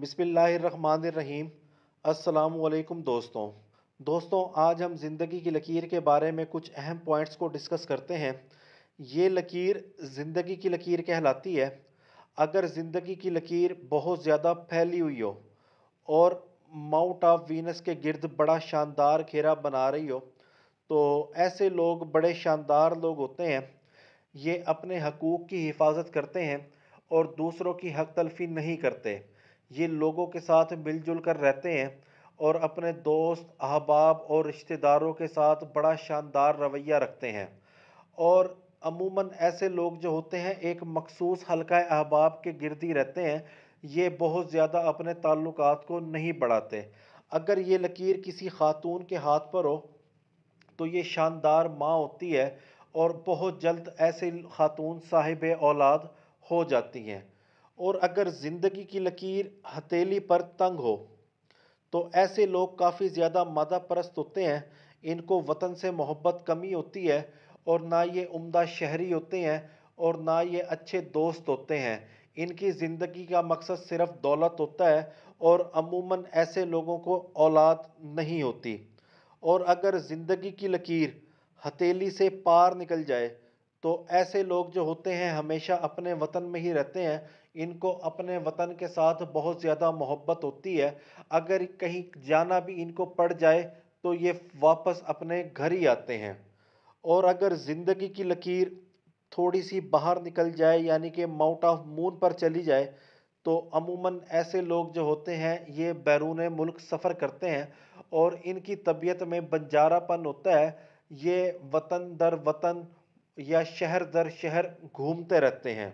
बिसमीम असलकुम दोस्तों दोस्तों आज हम ज़िंदगी की लकीर के बारे में कुछ अहम पॉइंट्स को डिस्कस करते हैं ये लकीर ज़िंदगी की लकीर कहलाती है अगर ज़िंदगी की लकीर बहुत ज़्यादा फैली हुई हो और माउंट ऑफ वीनस के गिर्द बड़ा शानदार घेरा बना रही हो तो ऐसे लोग बड़े शानदार लोग होते हैं ये अपने हकूक़ की हिफाजत करते हैं और दूसरों की हक तलफी नहीं करते ये लोगों के साथ मिलजुल कर रहते हैं और अपने दोस्त अहबाब और रिश्तेदारों के साथ बड़ा शानदार रवैया रखते हैं और अमूमन ऐसे लोग जो होते हैं एक मखसूस हल्का अहबाब के गिरदी रहते हैं ये बहुत ज़्यादा अपने ताल्लुक को नहीं बढ़ाते अगर ये लकीर किसी खातून के हाथ पर हो तो ये शानदार माँ होती है और बहुत जल्द ऐसी खातून साहिब औलाद हो जाती हैं और अगर ज़िंदगी की लकीर हथेली पर तंग हो तो ऐसे लोग काफ़ी ज़्यादा मादा परस्त होते हैं इनको वतन से मोहब्बत कमी होती है और ना ये उम्दा शहरी होते हैं और ना ये अच्छे दोस्त होते हैं इनकी ज़िंदगी का मकसद सिर्फ दौलत होता है और अमूमन ऐसे लोगों को औलाद नहीं होती और अगर ज़िंदगी की लकीर हथेली से पार निकल जाए तो ऐसे लोग जो होते हैं हमेशा अपने वतन में ही रहते हैं इनको अपने वतन के साथ बहुत ज़्यादा मोहब्बत होती है अगर कहीं जाना भी इनको पड़ जाए तो ये वापस अपने घर ही आते हैं और अगर ज़िंदगी की लकीर थोड़ी सी बाहर निकल जाए यानी कि माउंट ऑफ मून पर चली जाए तो अमूमन ऐसे लोग जो होते हैं ये बैरून मुल्क सफ़र करते हैं और इनकी तबीयत में बंजारापन होता है ये वतन दर वतन या शहर दर शहर घूमते रहते हैं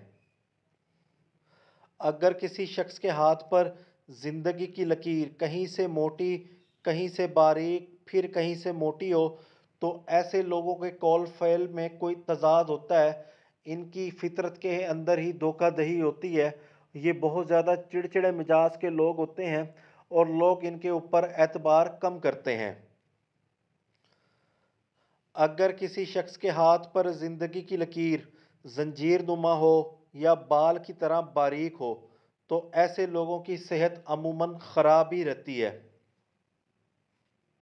अगर किसी शख्स के हाथ पर ज़िंदगी की लकीर कहीं से मोटी कहीं से बारीक फिर कहीं से मोटी हो तो ऐसे लोगों के कॉल फ़ैल में कोई तजाद होता है इनकी फितरत के अंदर ही धोखादही होती है ये बहुत ज़्यादा चिड़चिड़े मिजाज के लोग होते हैं और लोग इनके ऊपर एतबार कम करते हैं अगर किसी शख्स के हाथ पर ज़िंदगी की लकीर जंजीर नुमा हो या बाल की तरह बारीक हो तो ऐसे लोगों की सेहत अमूमन ख़राब ही रहती है